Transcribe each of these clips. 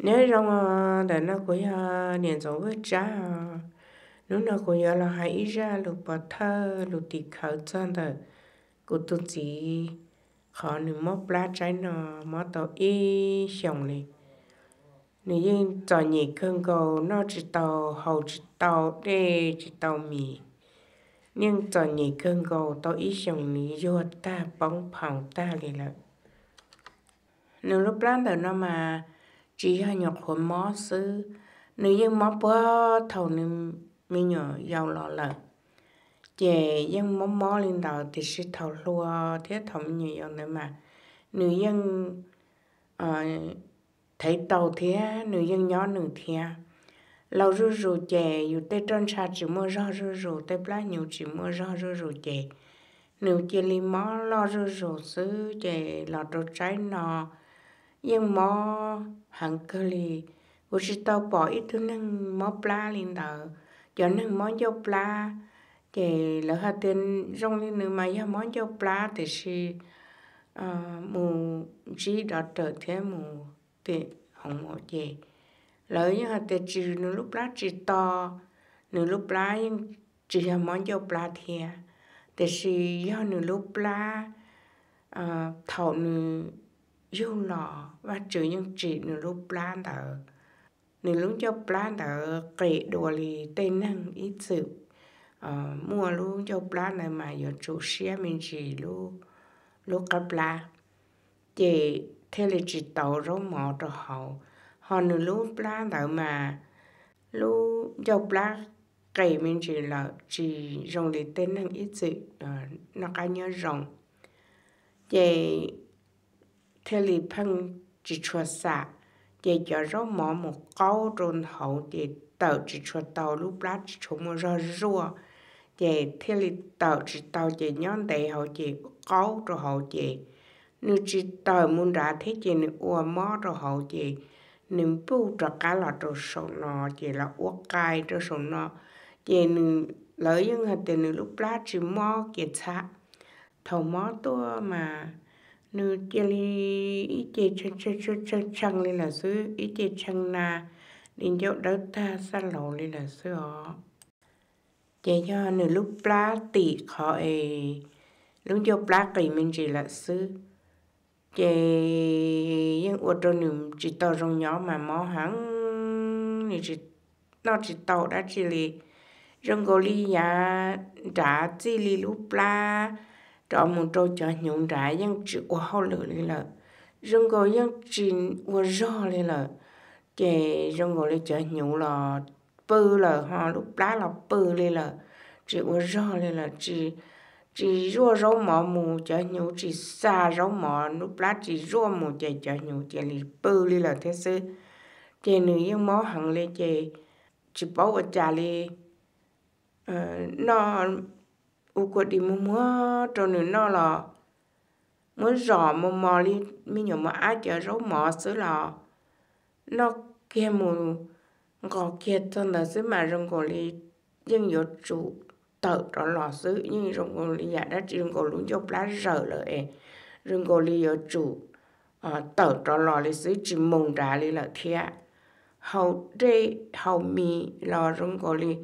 nếu ừ. trong ờ, để nó cũng niệm giống với cha lúc nào cũng là hãy ra lục bát thơ lục tỷ khẩu chân đó cụ tu chỉ khó nữ móc lá trái nó mó tàu y xong này nếu như cho nhị cơn cầu nó chỉ tàu hầu chỉ tàu đê chỉ tàu mì nhưng cho nhị cơn cầu tàu y xong này vô ta bóng phòng ta liền là nếu lúc lá đầu nó mà chỉ hai nhọc của mó sư nữ như mó bữa thầu nữ mi nhỏ giàu lọ lợ chè dân mó mó lên đầu thì sẽ thầu lúa thế thầm nhiều giàu nữa mà nếu dân ờ, thấy tàu thế nữ dân nhỏ nửa thế lâu rú rú chè dù tê trơn sa chỉ mơ rau rú rú tê lá nhiều chỉ mơ rau rú rú chè nếu chè li mó lo rú rú xứ chè lọt trái nọ nhưng mò hàng cơ lì vô sĩ tao bỏ ít thứ nâng mò pla lên đờ cho nâng mò dâu pla thì lỡ hà tên rong lên nữa mà yêu mò dâu pla thì si ờ, mù gì đó trở thế mù thì không mò gì lỡ như hà tên chỉ nửa lúc lá chỉ to nửa lúc lá nhưng chỉ là mò dâu pla thiệt thì si do nửa lúc lá ờ, thầu nửa yêu nọ và trừ những chỉ nửa lúc plan tờ nửa lúc cho plan tờ kể đồ lì tên năng ít sự ờ, mua luôn cho plan này mà giờ chủ xe mình chỉ luôn lúc cấp la chị thế là chỉ tàu rau mỏ cho họ họ nửa lúc plan tờ mà lúc cho plan kể mình chỉ là chỉ rồng để tên năng ít sự ờ, nó cá nhớ rộng, chị thế lì phân chỉ chua xạ để cho rau mỏ một câu rôn hậu để tàu chỉ cho tàu lúc lá chỉ chua một rau rua để thế lì tàu chỉ tàu để nhon đầy hậu chỉ câu rồi hậu chỉ nếu chỉ tàu muốn ra thế chỉ nếu ua mỏ rồi hậu chỉ nếu bu ra cá là rồi sầu nọ chỉ là ua cay rồi sầu nọ chỉ nếu lợi những hạt tiền nếu lúc lá chỉ mỏ kia xa thầu mỏ tua mà nữ chia li ít chế chân chân chân chân chăng lên là sư ít chế chăng na đến chỗ đất ta xa lộ lên là sư họ chế cho nữ lúc plá tỷ khó ấy lúc cho plá kỳ mình chỉ là sư chế những ô tô nữ chỉ tàu trong nhỏ mà mò hắn nữ chỉ nó chỉ tàu đã chỉ li trong gò li nhà trả chỉ li lúc plá 找么找家用宅样只过好了哩了，人个样只我热哩了，这人个哩家用了不了哈，lúc lá là bự lên là chỉ uống rau lên là chỉ chỉ rau rau mỏ mù cho nhiều chỉ xa rau mỏ lúc lá chỉ rau mù cho cho nhiều là bự lên thế sự chỉ nữ yên mỏ hằng lên chỉ chỉ bảo ở nhà lên ờ, nó u có đi mua mua trâu nữa nó là mua rõ mua mò đi mi nhỏ mà ai chở rau mò xứ là nó kia một gò kia thân là xứ mà rong gò đi nhưng yếu chủ tự đó lò xứ nhưng rong gò đi nhà dạ đã chỉ rong gò luôn cho lá rở lợi rong gò đi yếu chủ tự đó lò đi xứ chỉ mông đá đi là thiệt hậu đây hậu mi lò rong gò đi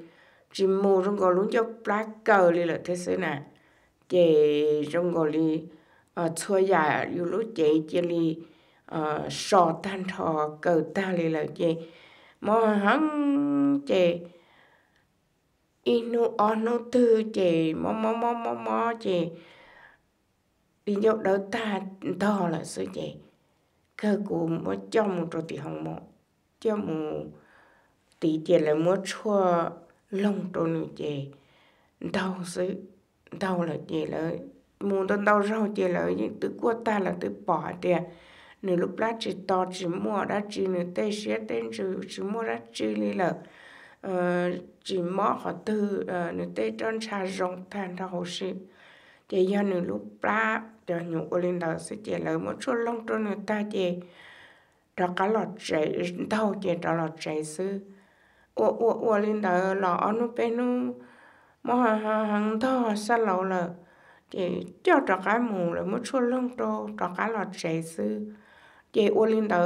chỉ mô trong gọi luôn cho black cờ li là thế giới nè chị trong gọi đi, ờ, ở xua già yêu lúc chị chị đi, ờ sò tan thò cờ ta đi là chị mô hắn chị inu onu tư chị mò mò mò mò mò chị đi vô đâu ta to là sư chị cơ cụ mô cho một trò thì hồng mô cho một tỷ tiền là mua chua lòng trốn nữ chế đau sự đau là chế là muốn tao đau rau chế là những từ của ta là từ bỏ tiền nửa lúc đó chỉ to chỉ mua đã chỉ nửa tê xé tên chỉ chỉ mua đã chỉ lì lợ ờ, chỉ mua họ từ ờ, nửa tê trơn trà rong than ra hồ sĩ chế do nửa lúc đó cho những ô linh đó sẽ chế lời một số lòng trốn nửa ta chế đó cả lọt chạy đau chế đó lọt chạy xưa 我我我领导老那边呢，么还还还到三楼了，给掉着干木了，么出冷着着干了谁子，给我领导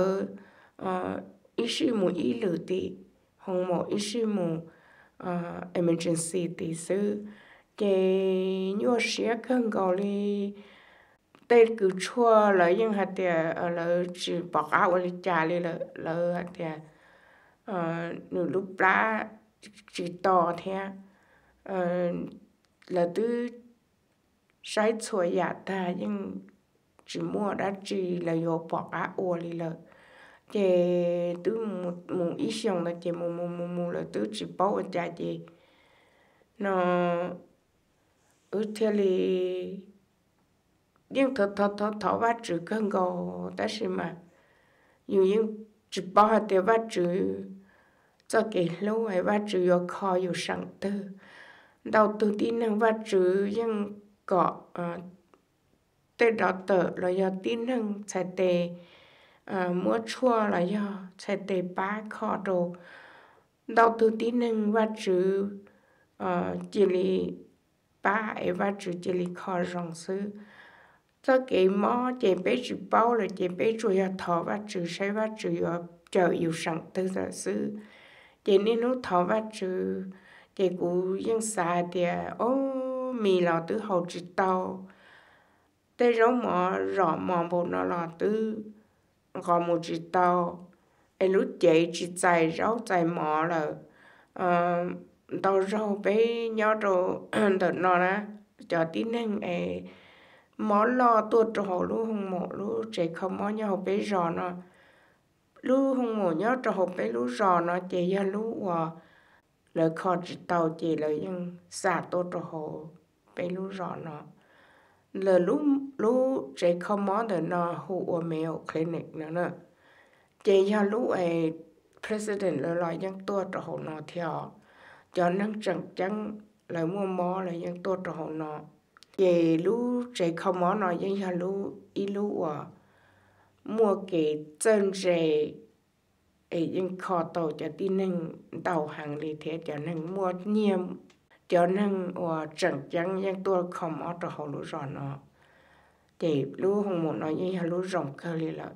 呃一是木一路的，红木一是木呃 ờ, ờ, emergency 的是，给有时更高哩。tay cứ chua là những hạt tiền ờ, là chỉ bỏ áo lên trà lên là là hạt tiền Ờ, nửa lúc lá chỉ to thế ờ, là từ sai chùa giả dạ ta nhưng chỉ mua đã chỉ là do bỏ á ô đi là chế từ một một ít xong là chế một một một một là từ chỉ bảo ở nhà chế nó ở thế này nhưng thật thật thật thật và chỉ cần có đó mà nhiều những chỉ bỏ hạt tiêu vật chỉ cho cái lâu ấy vật chỉ có khó yêu sáng tư đầu tư tin năng và chỉ ยัง có tê đó tờ là do tin năng chạy tê mua chua là do chạy tê ba khó đồ đầu tư tin năng và chỉ chỉ lý ba ấy và chỉ chỉ lý khó rộng sư cho cái mò chèm bé chữ bao là chèm bé chữ ya thọ và chữ say và chữ ya chờ yêu sẵn từ giờ sư chèm nên nó thọ và chữ chèm cũ dân xa thì ô mì là từ hậu chữ tàu tê rau mò rõ mò bộ nó là từ gò một chữ tàu em lúc chạy chỉ chạy rau chạy mò là ờ, tàu rau bé nhỏ rồi, đợt nó ra, cho tin anh ấy mỏ lo tua cho họ lu hung mỏ lu chạy không mỏ nhau bé rò nó lu hung mỏ nhau cho họ bé lu rò nó chạy ra lu hòa lời khó chỉ tàu chỉ lời nhưng xả tua cho họ bé lu rò nó lời lu lu chạy không mỏ để nó hụ ở mèo clinic nữa nữa chạy ra lu ấy president lời lời nhưng tua cho họ nó theo cho năng chẳng chẳng lời mua mỏ lời nhưng tua cho họ nó về lu trẻ không món nói dân nhà lu y lu à mua cái chân rể ấy dân khó tàu cho tin nên đầu hàng lý thế cho nên mua nhiều cho nên à chẳng chẳng dân tôi không món cho họ lu rồi nó thì lu không muốn nói dân nhà lu rộng cơ lý là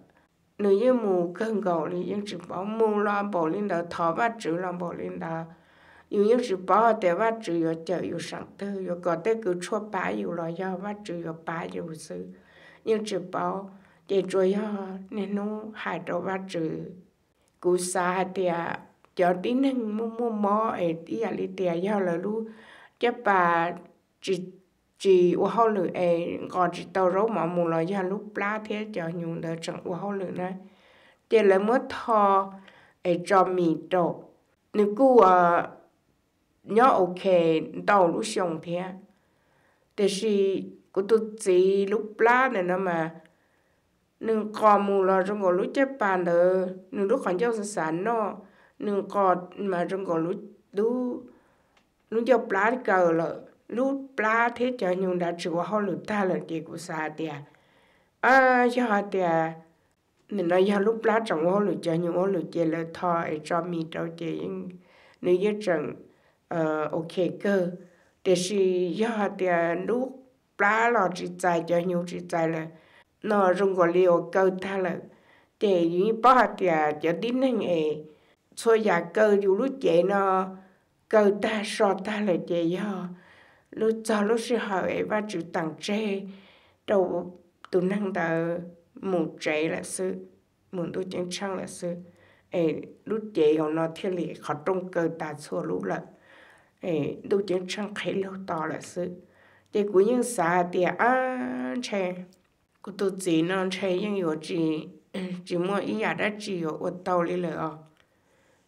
nếu như mù cơn gầu thì dân chỉ bảo mù lo bỏ lên đó thọ và chữ lo bỏ lên đó 有有是包的话只有脚有上头，有搞得个戳疤有了要话只有疤有手，有只包的主要那侬还着话只，古啥的脚底那摸摸摸哎，底下里底要了路，这把只只我好了哎，我只到肉毛木了要路拉天脚用的整我好了呢，这来么套哎着米着，你古啊。nhỏ ok tàu lúc xong thế thế thì của tôi chỉ lúc lá này nó mà nương cò mù là trong cái lúc chết bàn đó nương lúc còn cháu sản nó nương cò mà trong cái lúc lúc lúc cháu lá thì cờ là lúc lá thế cho nhung đã chịu họ lúc ta là gì của xa tiệt à cho họ tiệt nên nói giờ lúc lá trong họ lúc cho nhung họ lúc chơi là thò cho mi đâu chơi nhưng nếu như chẳng 呃，OK 个，但是要点路拉了只在叫牛只在了，那中国料够它了，但一把点就顶能哎，所以够有路解呢，够它少它了解要，路早路时候哎把只当这，都都能到木这了是，木都经常了是，哎路解要那天里好中够大错路了。ấy đâu chỉ chẳng khai lâu to là sự để cũng những xã thì ăn chè cũng tôi chỉ nó chè những yếu chỉ ừ, chỉ mua ý nhà đã chỉ yếu ở tàu đi rồi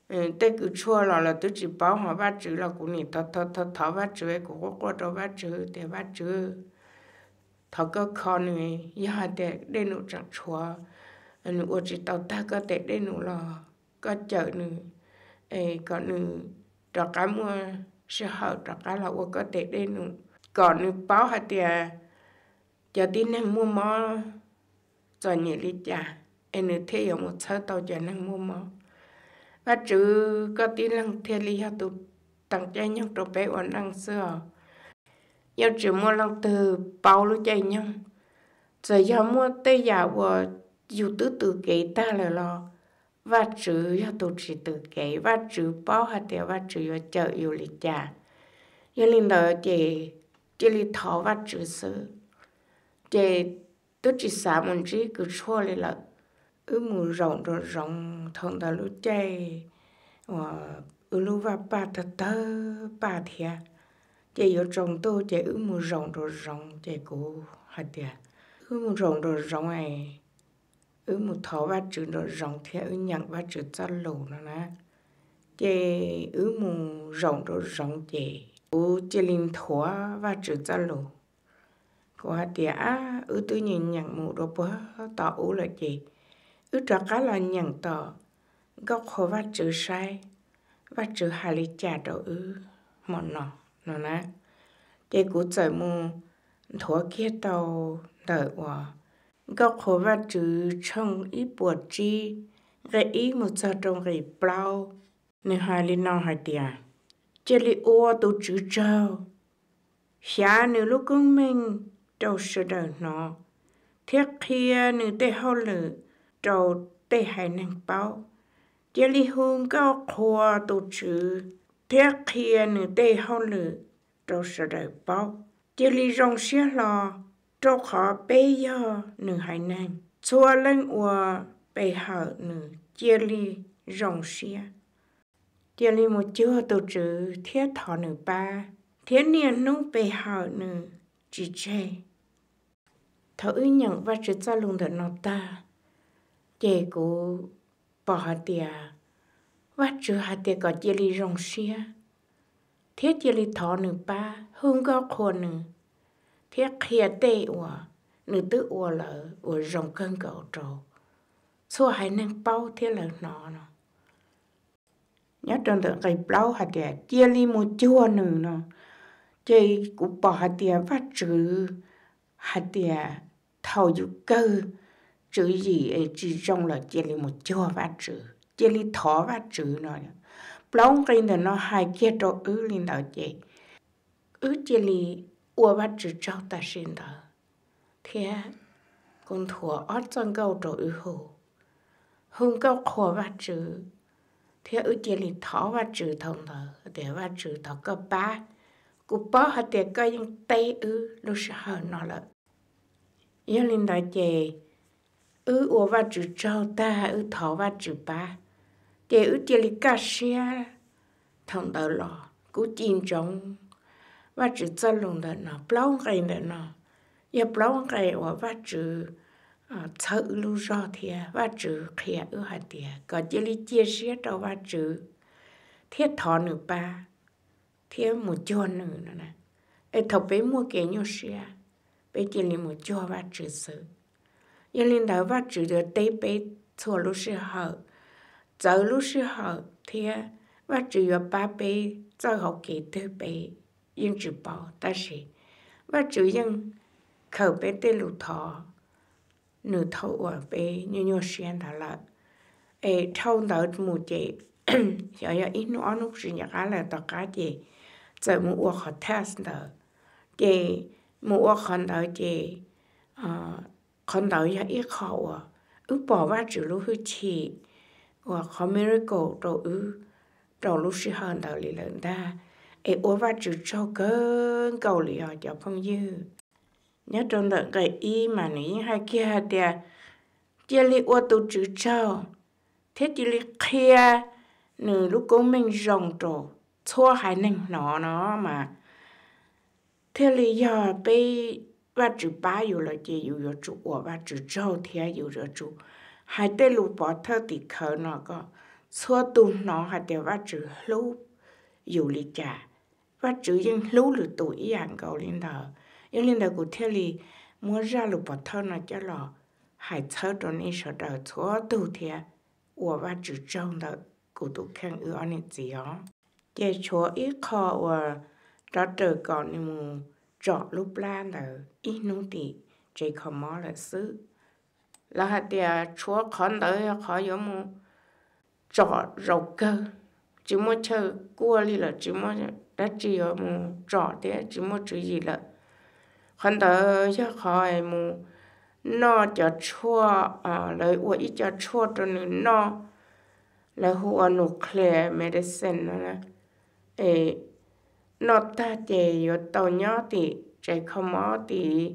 ừ để cứ chua là là tôi chỉ bảo họ bắt chữ là cũng nhỉ thọ thọ thọ thọ bắt chữ ấy cũng có có đâu bắt chữ để bắt chữ thọ cơ con này nhà để để nụ chẳng chua ừ, nụ ở chỉ tàu ta có để để nụ là có chợ nụ ấy còn nụ cho cá mua sẽ hậu trọc ra là ô có tệ đến còn nếu báo hạt thì à, giờ tin nên mua mò cho nhị lý chả em nữ thế ở một sơ tàu cho năng mua mò và trừ có tin năng thế lý hạt tụ tặng cho nhau đồ bé ổn năng xưa giờ trừ mua năng từ bao lúc chạy nhau rồi giờ mua tây giả của dù tứ từ kể ta là lo và chữ ya tổ chỉ tự kể và chữ bảo hạt tiêu và chữ ya chợ yêu lý cha yêu lý đó chỉ chỉ lý thọ và chữ sự chỉ tôi chỉ xả mình chỉ cứ cho lý là ư mù rộng rồi rộng thằng đó lúc chơi ờ, ư lúc và ba ta tơ ba thia chỉ yêu trồng tôi chỉ ư mù rộng rồi rộng chỉ cố hạt tiêu ư mù rộng rồi rộng này ở một thọ ba chữ nó rộng theo ở nhận ba chữ ra lù nó nè chè ở một rộng đó rộng chè ở chè linh thọ ba chữ ra lù có hạt tiệt ở tự nhìn nhận một đó bơ tỏ ở là chè ở trọ cá là nhận tỏ góc khó ba chữ sai ba chữ hà lý chả đó ở mòn nọ nó nè chè cú trời mù thọ kia tàu đợi quả góc hồ và chữ trong ý bùa chi gây ý một sao trong gây bao nên hai linh nào hai tiền chế li ô tu chữ trâu xá nữ lúc công mình trâu sơ đời nó thiết kia nữ tê hô lử trâu tê hai năng bao chế li hương góc hồ tu chữ thiết kia nữ tê hô lử trâu sơ đời bao chế li rong xé lò trâu khó bê giờ nữ hải nam xua lên ua bê hở nữ chia ly rồng xia chia ly một chưa tổ chữ thiết thọ nữ ba thiết niên nữ bê hở nữ chỉ chê thở ư nhận và chữ ra lùng thật nó ta chê cú bỏ hả tìa và chữ hả tìa có chia ly rồng xia thiết chia ly thọ nữ ba hương gó khô nữ phía khía tê ủa nữ tư ủa lỡ ủa rồng cơn cầu trầu số hai năng bao thế lỡ nọ nó nhớ trong tự cái bao hạt địa chia li một chua nữ nó chơi cũng bỏ hạt địa vắt trừ hạt địa thầu dụ cơ chữ gì ấy chỉ trong là chia li một chua vắt trừ chia li thỏ vắt trừ nó bao cái nó hai kia cho ứ lên đầu chị ứ chia li 我把只找大神的，天，工作二张高走以后，红高火把只，天 ở trên 里 thảo và trừ thằng đó, để và trừ thằng có ba, cụ bỏ hết để coi những tay ư, lúc sau nó là, giờ lên đại chế, ư ủa và trừ trâu ta, ư thảo và trừ ba, để ở trên li cá xe, thằng đó là, cụ chín trong và chữ cho lùng là nó bao ngày là nó ya bao ngày và à, và chữ sợ lu rõ thì và chữ khía ở hạt thì có chỉ lý chia sẻ đâu và chữ thiết thọ nửa ba thiết một cho nửa nữa nè ai thọ bé mua kẻ nhau sẻ bé chỉ lý một cho và chữ sự ya lên đạo và chữ được tây bé thua lu sẻ hở giờ lu sẻ hở thì và chữ ba bé cho học kỳ thứ bé yên chữ bảo, ta sĩ và chữ yên khẩu bé tê lụ thọ nửa thâu ở bé như nhau xuyên thả lợn ê thâu đỡ mù chị giờ giờ ít nữa nó chỉ nhắc là tao cá chị giờ mua uo khó test đỡ chị mua uo khó đỡ chị khó đỡ giờ ít khó à ư bỏ vào chữ lú hư chị và khó miracle đồ ư đồ lú sĩ hơn đỡ lý lớn ta ai ố và chữ cho cơn cầu lì họ cho phong dư nhớ trong đợt cái y mà nỉ hai kia hạt đè chia li ô tu chữ cho thế chỉ li kia nửa lúc cố mình rồng trổ thua hai nành nó nó mà thế li giờ bây và chữ ba dù là chỉ dù giờ chữ ô và chữ cho thế dù giờ chữ hai tên lục bỏ thơ thì khờ nó có xua tu nó hai tên và chữ lúc dù lì chả và chữ yên lũ lụ tụ ý hàng cầu lên đầu yên lên đầu của thiên lý mua ra lụ bỏ thơ nó cho lò hải thơ đó nên sợ đầu chúa tụ thiên ủa và chữ trong đó của tụ khen ư anh gì đó để chúa ít khó ủa đó trở còn nên mù rõ lúc lan đó ít nụ tị chỉ khó mò là sự là hạt địa chúa khón tới khó yếu mù rõ rầu cơ chỉ muốn chơi cua đi là chỉ muốn đã chỉ ở mù trọ thì chỉ mua chữ gì là khăn thở cho khỏi mù nó cho chua à lời uo ít cho chua cho nên nó là hùa nuclear medicine đó nè ê nó ta chỉ ở tàu nhỏ thì chạy không ó thì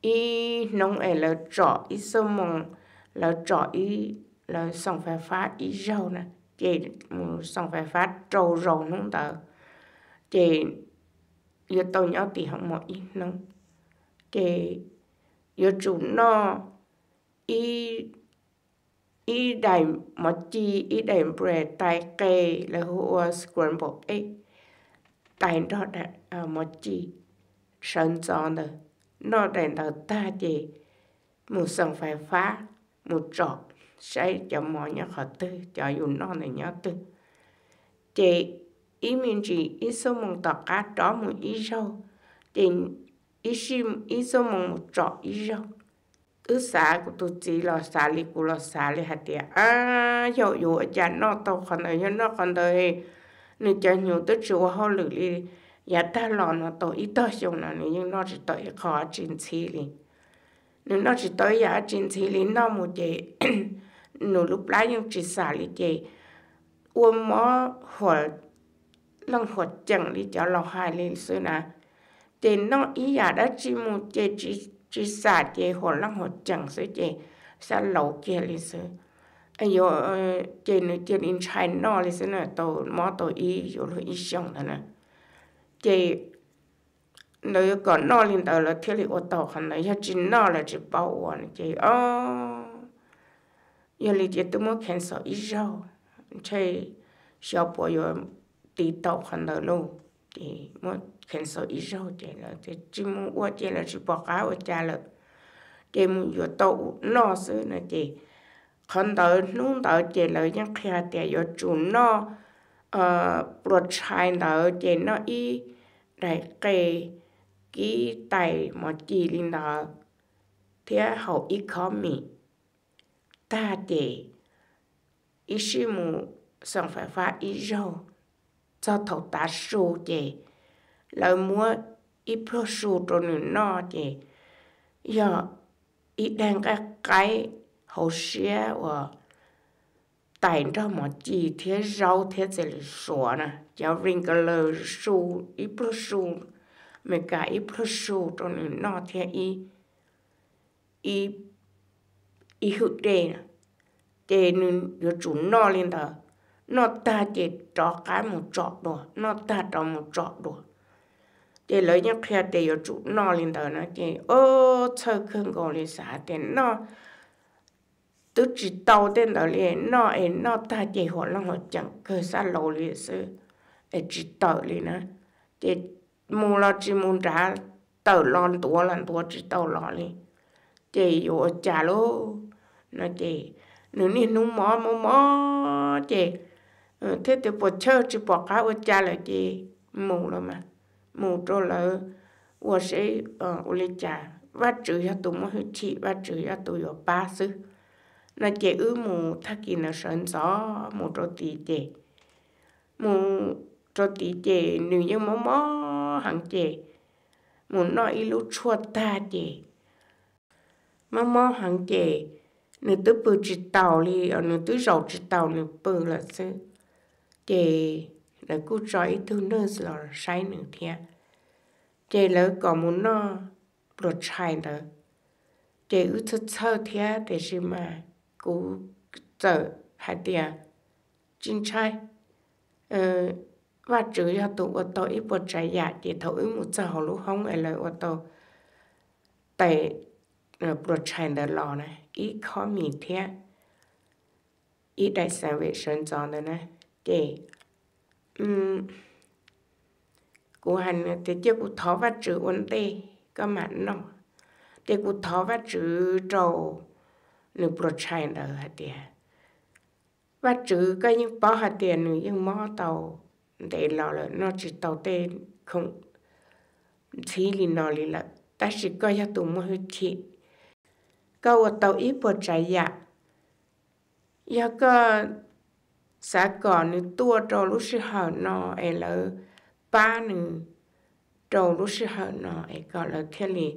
ý nông ấy là trọ ý sơ mong là trọ ý là sòng phải phát ý rau nè chỉ một sòng phải phát trâu rau nông tờ chế yo tàu nhỏ thì học mọi ít nông chế yo chủ nó y y đại mà chi y đại bre tài kê là hoa scramble ấy tài đó đã à mà chi sơn giòn rồi nó đại đầu ta chế một sân phải phá một trọt sẽ cho mọi nhà họ tư cho dù nó này nhỏ tư chế ý mình chỉ ý số mong tỏ cá trỏ một ý rau tiền ý sim ý số mong một trọ ý rau cứ xá của tôi chỉ là xá li của là xá li hạt tiền à dầu dù ở nhà nó tàu còn ở nhà nó còn đời nửa cho nhiều tới chùa họ lử đi giá ta lò nó tàu ít tới chồng nó nhưng nó chỉ tới khó chín xí li nếu nó chỉ tới giá chín xí li nó một chế nửa lúc lá nhưng chỉ xá li chế uống mỏ hoặc lăng hột chẳng đi cháu lò hai lên sư nà tê nó ý giả đã chi mù chê chi chi xà chê hồ lăng hột chẳng sư chê xa lầu kia lên sư ai yo chê nữ chê in chai nọ lên sư nà tàu mò tàu ý yo lô ý xong nà nà chê nếu có nọ lên tàu là thiết lý ô tàu hẳn là yà chi nó là chỉ bảo ổ nà chê ô yà lý chê tư mô khen sọ ý rau chê 小朋友 tí tàu khăn đỡ lô thì một khen sợ ít rau thì là thì chỉ muốn qua thì là chỉ bỏ cá ở cha là thì mua vừa tàu nó xứ là thì khăn đỡ nung đỡ thì là những khi thì vừa chủ nó ờ bột chai đỡ thì nó ý đại kê cái tài một chỉ linh đỡ thì hậu ít khó mì ta thì ý sư mù sản phải phá ý rau cho thầu ta số chị là mua ít pro số cho nữ nó chị giờ ít đang cái cái hậu xe và tại cho mà chỉ thế rau thế sẽ là sổ nè cháu riêng cái lờ số ít pro số mấy cái ít pro số cho nữ nó thế ý, ý, ý hữu đề nè đề nữ chủ nó lên đó nó ta chỉ trọ cái một chỗ đó, nó ta trọ một chỗ đó, để lấy những kia để có chủ nó lên đó nó chỉ ô chơi không có lý xã để nó tự chỉ tàu đến đó liền nó ấy nó ta chỉ họ là họ chẳng cơ xã lộ lý sư ấy chỉ tàu liền á để mua lo chỉ mua trả tàu lon tua lon tua chỉ tàu lon liền chỉ ở trả lô nó chỉ nếu như nó mò mò mò chỉ Ừ, thế thì bộ chơi chỉ bỏ cá ở cha là gì mù rồi mà mù rồi là ở sẽ ở lấy cha và chữ ya tụi mua hết chị và chữ ya tụi ở ba sư là chị ư mù thắc kỳ là sơn gió mù rồi thì chị mù rồi thì chị nữ như mó mó hàng chị mù nói lúc chua ta chị mó mó hàng chị nữ tôi bự chỉ tàu đi ở tôi tư rầu chỉ tàu nữ bự là sư chị là cứ trói thứ nữa là sai nữa thế chị lỡ có muốn nó lột sai nữa chị ưu thức sơ thế để gì mà cứ chờ hai tiền chính trai ờ và chữ cho tụ ô tô ít bột trái giả chỉ thổi một giờ hồ lúc không ai lời ô tô tại ờ, bột trái đờ lò này ít khó mì thế ít đại sản vệ sơn tròn này để, um, cụ hành thì chưa cụ thó và chữ uốn tê có mặn nó thì cụ thó và chữ trầu nữ bột chai ở hạt tiền và chữ cái những bao hạt tiền nữ những mò tàu để lò là nó chỉ tàu tê không chỉ lì nó lì là ta chỉ coi cho tụi mua hơi chị câu tàu ít bộ chai dạ do xã còn nữ tua trò lú sư hở nó ấy là ba nữ trò lú sư hở nó ấy có là cái lì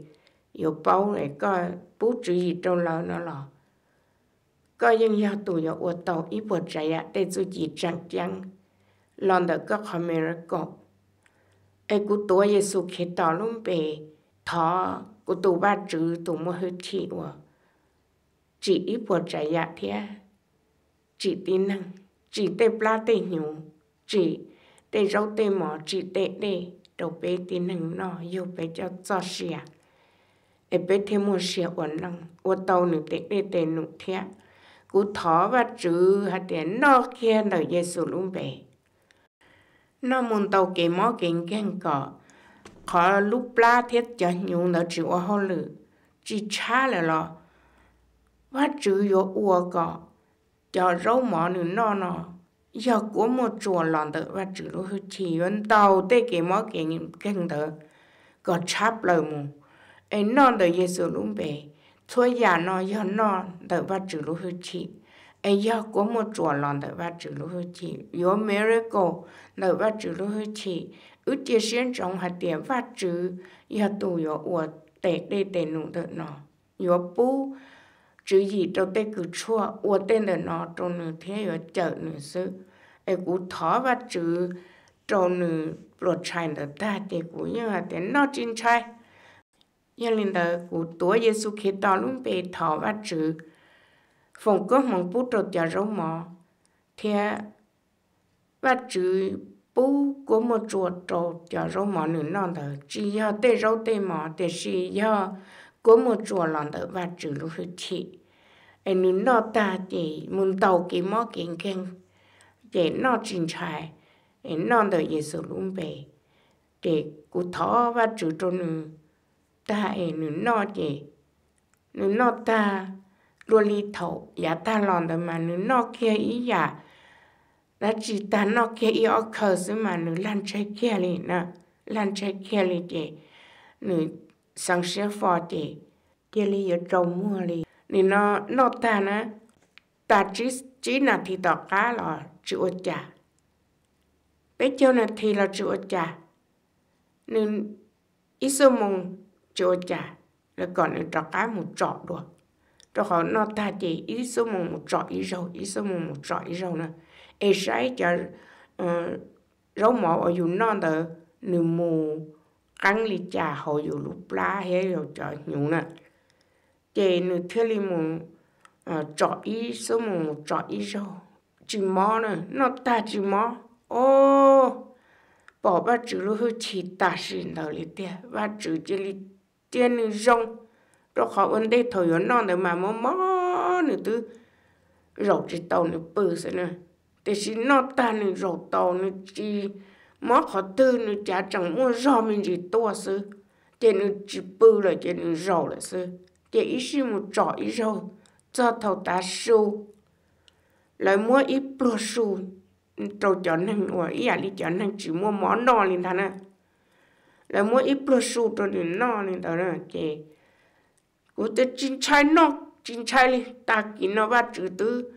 yếu bao ấy có bố chữ gì trâu lâu nó lò có những nhà tù yếu ô tàu ít bộ trái ạ để dù gì chẳng chẳng lòng đã có khó mê ra cọp ấy cú tố yếu sư khi tỏ lúc bề thọ cú tù ba chữ tù mô hơi thị chỉ ít bộ trái ạ thế chỉ tin năng chỉ tê pla tê nhủ chỉ tê rau tê mò chỉ tê tê đâu bé tê nằng nọ yêu bé cho cho xìa em bé thê một xìa ổn năng ô tàu nữ tê tê tê nụ thea cú thó và trừ hạt tê nọ kia lời giê xu luôn bé nó muốn tàu kê mó kinh kèn cỏ khó lúc pla thiết cho nhủ nó chỉ ô hô lử chỉ cha là lo và trừ yo ua cỏ cho rau mỏ nữa nọ nọ giờ của một chùa lòn tự và chữ lô hư chỉ vẫn tàu tê kể mỏ kể những kênh tự có chắp lời mù ấy non tự giê xu lũng bề thôi già nó giờ nọ tự và chữ lô hư chỉ ấy giờ của một chùa lòn tự và chữ lô hư chỉ yo miracle tự và chữ lô hư chỉ ước chia xuyên trong hạt tiền và chữ giờ tù yo uột tệ tê tê nụ tự nọ yo bu chỉ gì cho tê cứ chua ô tên là nó trong nữ thế ở chợ nữ sư ai cú thó và chữ trong nữ lột chai là ta thì cú như là tên nó chín chai nhưng linh đời cú tuổi Giêsu khi to luôn bị thó và chữ phong có mong bút trột cho râu mò thì và chữ bú của một chuột trột cho râu mò nữ non đời chỉ do tê râu tê mò tê chỉ do của một chuột lòn đời và chữ lúc thị em nu nó ta chỉ muốn tàu cái mò kiến khen để nó trình trải em nó được giê số luôn về để cụ thọ và chủ cho nu ta em nu nó chỉ nu nó ta luôn đi thầu nhà ta làm được mà nu nó kia ý giả là chỉ ta nó kia ý ở khờ xứ mà nu lan trái kia liền nè lan trái kia liền để nu sáng sớm phò đi, kia liền ở trong mưa liền nên nó nó ta nó ta chỉ chỉ là thì tỏ cá là chịu chả bây giờ là thì là chịu chả nên ít số mong chịu chả là còn là tỏ cá một trọ được cho họ nó ta chỉ ít số mong một trọ ít rồi ít số mong một trọ ít rồi nữa ai sai cho ờ, rau mỏ ở dù non đó nửa mù căng lì chả họ dù lúc lá hết rồi trời nhung nè để ừ. nụ thiết li mù ờ, trọ ý số mù trọ ý rồi chỉ mò nữa nó ta chỉ mò ô bỏ ba chữ lô hư chỉ ta xin đầu li tia ba chữ chỉ li tia nữ rong đó khó ơn đây thời nó non để mà mò mò nữ tư rồi chỉ tàu nữ bự sẽ nữa để xin nó ta nữ rồi tàu nữ chỉ mò khó tư nữ chả chẳng mua rau mình chỉ to sư chỉ nữ chỉ bự là chỉ nữ rau là sư chỉ sư một ý rồi cho thầu ta su lời mua ít pro su trâu chó năng ở ý à đi chó năng chỉ mua món no lên thằng à lời mua ít pro su trâu đi no lên thằng à chị cô ta chính trai no chính trai đi ta kỹ nó ba chữ tư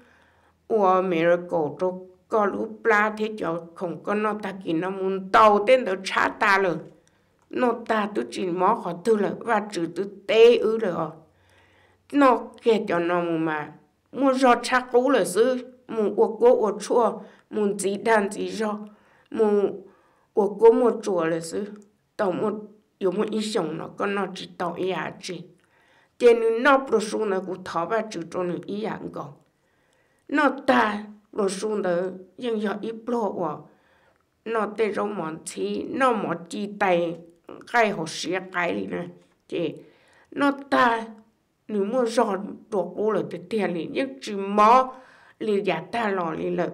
ủa mẹ rồi cổ trâu có lũ pla thế cho không có nó ta kỹ nó muốn tàu tên đó chả ta rồi nó ta tu chỉ mò khó tu là và chữ tu tê ư là nó kể cho nó mà mua giọt chắc cũ là sư mù uộc cố uộc chua mù chỉ đàn chỉ giọt mù uộc cố một chùa là sư tổng một yếu một ít sống nó có nó chỉ tàu ý à chỉ tiền nữ nó bổ sung là cụ thọ và chữ cho nữ ý à còn nó ta bổ sung là dân dọ ít bổ nó tê rau mòn chỉ nó mỏ chi tay 该好些该里呢，这那他你莫让多过了的天里，你只毛里家太老里了，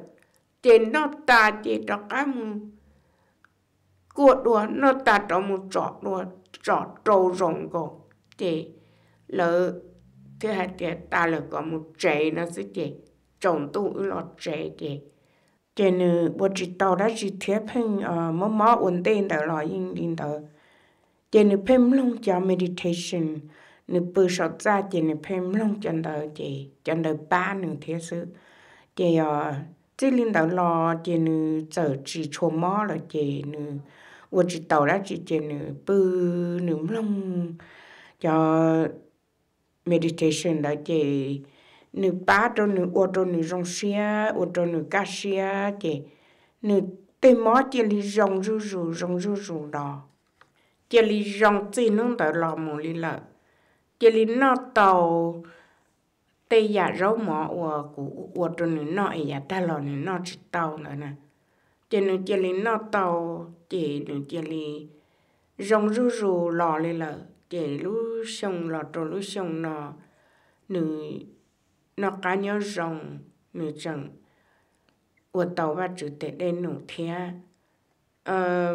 这那他这到干么？过多那他到么找多找周容个，这了这还这大了个么摘那是这种都了摘的。cho nên bố chỉ tàu đã chỉ thiết phân ở mỏ mỏ ổn định đó là yên định đó chỉ nữ phim long cho meditation nữ bự sọt ra chỉ nữ phim long chân đời chỉ chân đời ba nữ thế sự chỉ chỉ linh đạo lo chỉ nữ giờ chỉ chua mò là chỉ nữ vừa chỉ tàu ra chỉ chỉ nữ bự nữ long cho meditation đó chỉ nữ ba trong nữ ô trong nữ rong xia ô trong nữ cá xia chỉ nữ tên mó chỉ li rong rú rú rong rú rú đó chỉ li rong chỉ nung tờ lò mù li lợ chỉ li nó tàu tê giả rau mỏ của của của tụi nữ nó ấy giả ta lò nữ nó chỉ tàu nữa nè chỉ nữ chỉ li nó tàu chỉ nữ chỉ li rong rú rú lò li lợ chỉ lú sông lò trâu lú sông nó nữ nó cá nhau rong nữ chẳng của tàu và chữ tệ đen nụ thea ờ,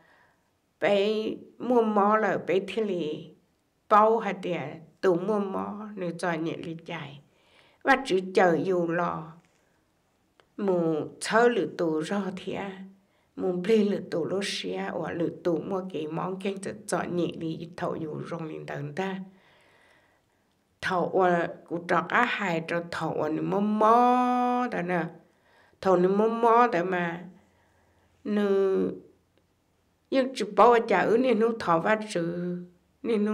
bé mua mò là bé thi lì bao hạt địa tủ mua mò nữ cho nhận lì chạy và chữ chờ dù lò mù thơ lử tủ rõ thịa mù bê lử tủ lô xìa và lử tủ mua cái món kênh cho cho nhận lì thầu dù rong lì đần ta thầu và cụ trọc á hài cho thầu và nữ mua mò đó nè thầu nữ mua mò đó mà nữ nhưng chỉ bảo trả ứ nên nó thọ vát chữ nên nó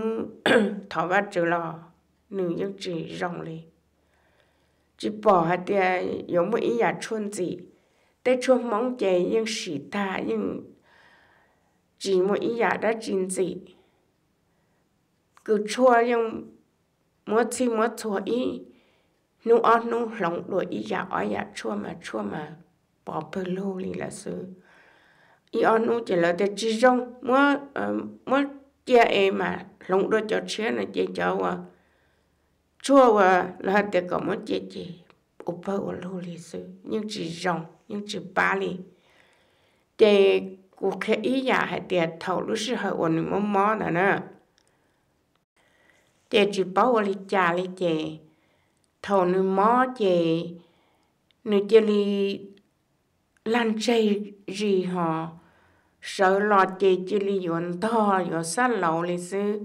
thọ vát chữ là, nên nhưng chỉ rong lên chỉ bảo hạt tia có một ý nhà chuôn gì tết chuôn mong chè nhưng xỉ ta nhưng chỉ một ý nhà đã chín gì cứ chua nhưng mua chi mua chua ý nu ăn nu lòng đuổi ý nhà ở nhà chua mà chua mà bỏ bê lô liền là xứ ý ở nu chỉ là để chỉ rong mua ờ, mua chia em mà lồng đôi cho xe là chỉ cho à chua và là để có mua chỉ chỉ upa ở lô lì sư nhưng chỉ rong nhưng chỉ ba lì để cụ khẽ ý nhà hay để thầu lúc sư hay ổn mua mò nữa nè để chỉ bảo ở lì cha lì chè thầu nữ mò chè nữ chè lì lan chay gì họ sợ lọt chị chỉ li yon to yo sa lâu li sư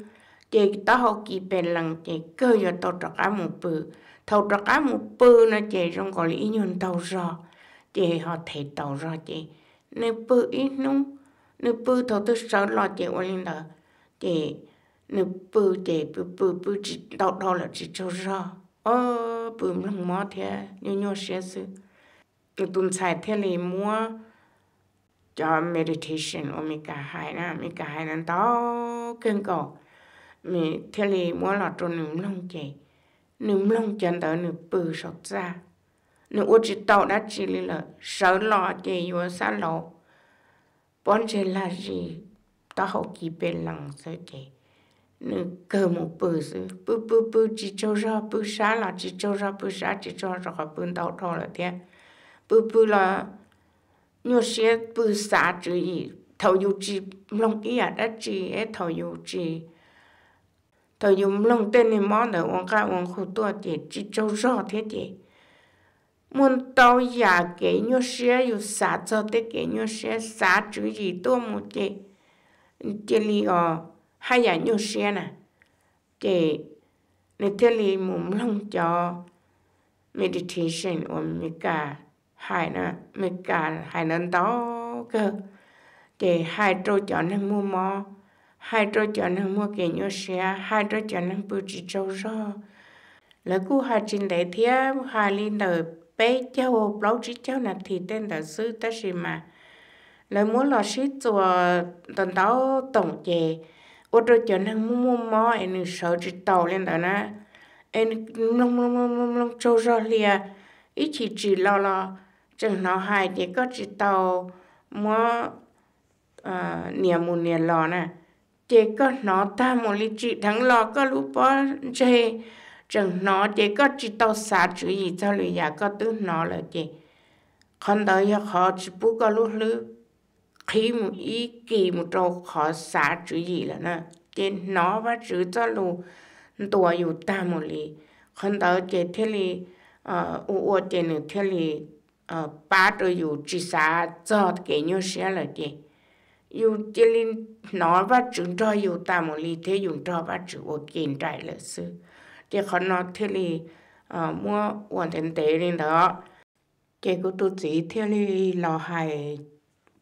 chị ta học kỳ bền lần chị cơ yo tàu trọc á một bự tàu trọc á một bự nó chị trong gọi li yon tàu rò chị họ thấy tàu rò chị nếu bự ít nung nếu bự tàu tôi sợ lọt chị quên là chị nếu bự chị bự bự bự chỉ tàu đó là chỉ cho rò ô bự lòng mò thế nhô nhô xe sư tu tum sai thế li mua cho meditation omega hai na omega hai nên to cơn cổ mi thế li mua là cho nụm long chè nụm long chân tới nụm bự sọt ra nụm uất chỉ tàu đã chỉ li là sợ lo chè vừa xa lộ bọn chè là gì ta học kỳ bên lằng sợ chè nụ cơ một bự sự bự bự bự chỉ cho ra bự xa là chỉ cho ra bự xa chỉ cho ra bự tàu thôi là thế bự bự là nhiều xe bự xa chứ gì thầu dù chỉ lòng ý à đã chỉ ấy thầu dù chỉ thầu dù lòng tên này món này ông cả ông khu tua thì chỉ trâu rõ thế thì muốn tàu giả cái nhiều xe có xa cho tới cái nhiều xe xa chứ gì tôi một cái chỉ li ở hai giả nhiều xe nè thì nên thế li muốn lòng cho meditation or mika hai nè mình cả hai nên đó cơ để hai trâu chọn nên mua mò hai trâu chọn nên mua cái nhớ xe hai trâu chọn nên bự chỉ trâu rồi là cú hai trên lệ thì hai lên đời bé cháu lâu chỉ cháu là thì tên là sư ta gì mà là muốn lo sĩ chùa tần đó tổng về ô tô chở năng mua mua mò em sợ chỉ tàu lên đó nè anh em lông lông lông lông trâu ra lìa ít chỉ chỉ lo lo จึงน้อหายเด็กก็จะโตเมื่อเนี่ยมูเนี่ยรอน่ะเด็กก็น้อตาโมลิจิทั้งรอก็รู้ป้อใจจึงน้อเด็กก็จะโตสาจุยเจ้าหลือยากก็ตื้นน้อเลยเด็กคนเดียวขอจิบก็รู้หรือขีิมืออีกี่มืุโตขอสาจุยแล้วน่ะเด็กน้อว่าจือเจ้าหรือตัวอยู่ตาโมลิคนเดียวเจ็ดเทลีเอ่อวัวนเจนึ่งเทลี ờ ba trò dù chỉ cái nhau xe là đi dù chỉ lên nói và chứng cho ta một lý dùng cho và chữ ô kiến trại là sư thì khó nói thế thì ờ, mua hoàn thành tế lên đó cái của tôi chỉ theo lý lò hài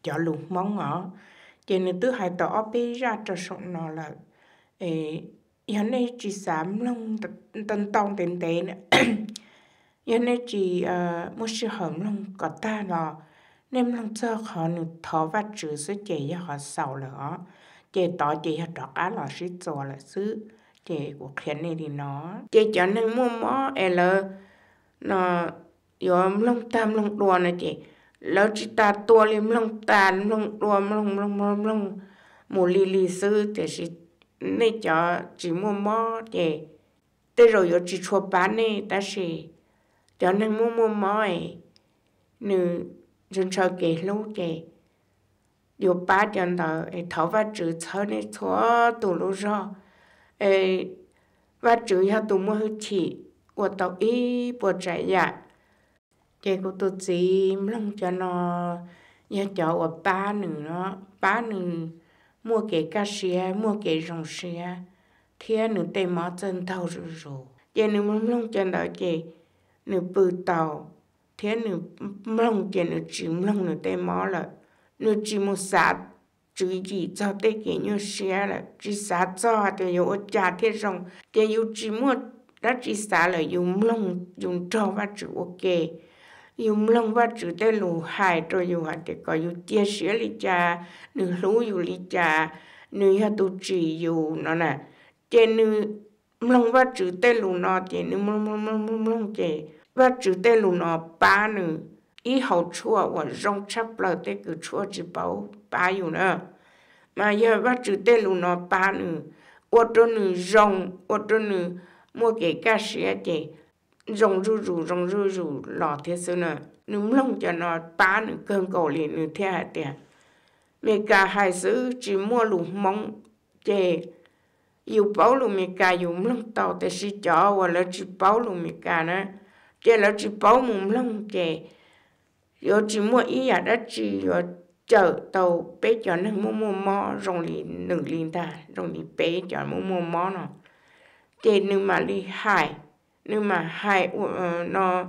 lục món ngõ cho nên tôi hài tỏ bây ra nó là ấy hắn ấy chỉ sám lòng tận tông tiền tế nữa yên nè chỉ mua sự hồng lòng có ta lò nên lòng cho họ nụ thọ và chữ sẽ chế cho họ sầu lỡ chế tỏ chế họ trọc á lò sẽ cho là xứ chế của khiến này thì nó chế cho nên mua mó e lơ nó yo lòng tam lòng đùa nè chế lỡ chỉ ta tua liếm lòng ta lòng đùa lòng lòng lòng lòng mù lì lì sư chế sẽ nên cho chỉ mua mó chế tới rồi yo chỉ chua bán nè ta sẽ cho nên mua mua mỏi nữ dân sau kể lâu kể dù ba chân đó thảo và chữ thơ này thua tù lô rõ và chữ ya tù mua hư chỉ của tàu y bộ trại dạ cái của tôi chỉ lòng cho nó nhà cháu ở ba nữa nó ba nữa mua cái cá xe mua cái rồng xe thì nữa tay mỏ chân thâu rồi rồi cái nữa lòng cho đó cái nửa bự tàu thế nửa mông kia nửa chỉ mông nửa tay mó là nửa chỉ một sạt chữ gì cho tay kia như xe là chỉ sạt cho thì yêu cha thế rong thì yêu chỉ một đã chỉ sạt là yêu mông dùng cho và chữ ok yêu mông và chữ tay lù hài rồi yêu hạt thì có yêu chia sẻ lý cha nửa lú yêu lý cha nửa hạt tu chỉ yêu nó nè trên nửa mlong va chữ tê lù nọ thì nữ mlong mlong mlong mlong mlong thì va chữ tê lù nọ ba nữ ý hậu chua và rong chắp lờ tê cử chua chỉ bảo ba yêu nữa mà giờ va chữ tê lù nọ ba nữ ô tô nữ rong ô tô nữ mua cái cá sấu thì rong ru ru rong ru ru lọ thế xưa nữa nữ mlong cho nó ba nữ cơn cầu liền nữ thế hạt tiền mẹ cả hai xứ chỉ mua lù mong chè yêu bảo lu mi cả yêu mông tàu để si cho và lỡ chỉ bảo lu mi cả nữa chỉ lỡ chỉ bảo mông lông chè yo chỉ mua ý à đã chỉ yo chờ tàu bé cho nó mua mua mò rong đi nừng lì ta rong đi bé cho mua mua mò ờ, nó chè nhưng mà đi hai, nhưng mà hai, hại nó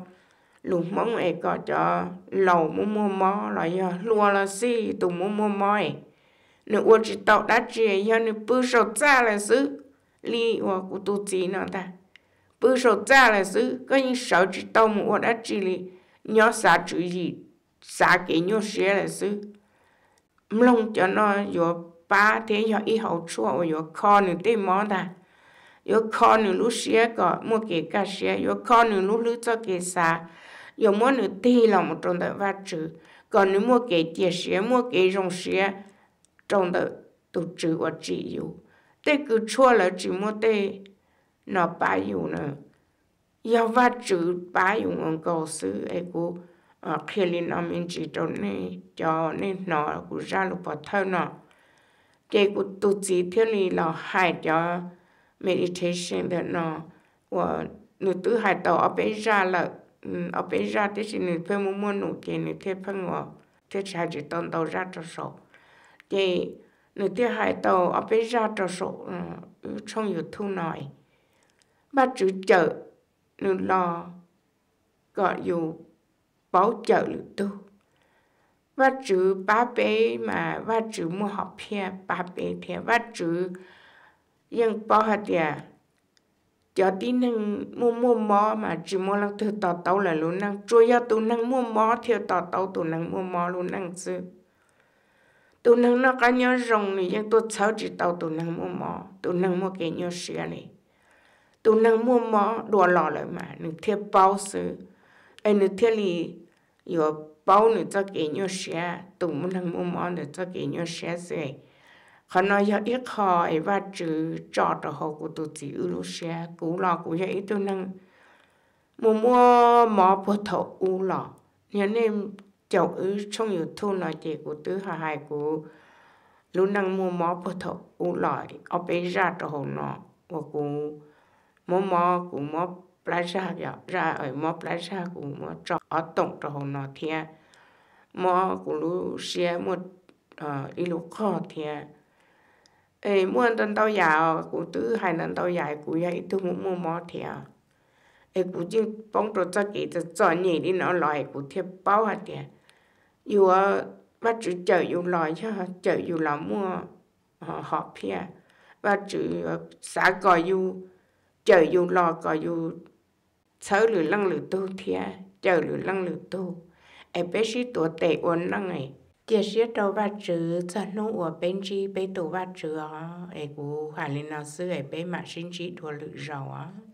lùm mong ấy có cho lầu mua mua mò rồi giờ lùa là xí, tụ mua mua mò ấy 你握只刀，那只有你不首再来是，你我孤独讲两的，不首再来是，我用手指刀我了这里，要啥主意，啥给你写了是，唔容易，喏要摆台要一处，我有靠你对面的，有靠你路斜个，莫给个斜，有靠你路路左个啥，有么你对了么重的饭桌，搞你莫给点斜，莫给重斜。trong đó tổ chức và chỉ yêu tê cứ chua là chỉ mua tê nó bá yêu nữa yêu và chữ bá yêu ngon cầu sư ấy cô khi lên nó mình chỉ trong này cho nên nó cũng ra lúc bỏ thơ nó cái của tu chỉ thiên lý là hai cho meditation đó nó và nữ tử hai tàu ở bên ra là ở bên ra thế thì nữ phải muốn mua nụ kia nữ thế phải ngồi thế thì hai chỉ tông tàu ra cho sổ thì người tiêu hải tàu ở bên ra trò sổ trong ờ, dự thu nói ba chữ chợ nữ lo gọi dù báo chợ được tu và chữ ba bê mà và chữ mua học phe ba bê thì và chữ dân bao hạt địa cho tí năng mua mua mò mà chỉ mua lăng thứ tàu tàu là luôn năng chui yếu tụ năng mua mò theo tàu tàu tụ năng mua mò luôn năng chứ tụi nâng nó có nhớ rồng này nhưng tôi cháu chỉ tàu tụi nâng mua mò tụi nâng mua cái nhớ xe này tụi nâng mua mò đùa lò lại mà nửa thiết bao sự ấy nửa thiết lì yo bao nữa cho cái nhớ xe tụi muốn nâng mua mò nửa cho cái nhớ xe rồi họ nói yo ít họ ấy và trừ trọ trọ họ của tụi chỉ ưu lô xe cú lò của yo ít tụi nâng mua mua mò bữa thọ u lò nhớ nên chồng ứ trong nhiều thu nói chị của tứ hà hai của lúc năng mua mó bơ thọ u lợi ở bên ra cho hồ nọ và của mó mó của mó lá ra dạ, ra ở mó lá ra của mó cho ở tổng cho hồ nọ thì mó của lúc xe một ờ đi lúc khó thì ê mua tân tao giàu dạ, của tứ hai lần tao dài dạ, của vậy tôi muốn mua mó thì ê của chứ bóng cho cho chị cho nhỉ đi nó lại của thiệp bao hạt tiền dù và ờ, chữ chờ dù lòi chứ chờ à? ờ, dù lò mua họ họ pia chữ xã còi dù chờ dù lò còi dù sợ lửa lăng lửa tu thia à? chờ lửa lăng lửa tu em bé sĩ tuổi tệ uốn lăng này chia sẻ đầu ba chữ cho nó ở bên chi bên tổ ba chữ ở ờ, em cũng hà lên nó sư em bé mà sinh chỉ thua lửa rồi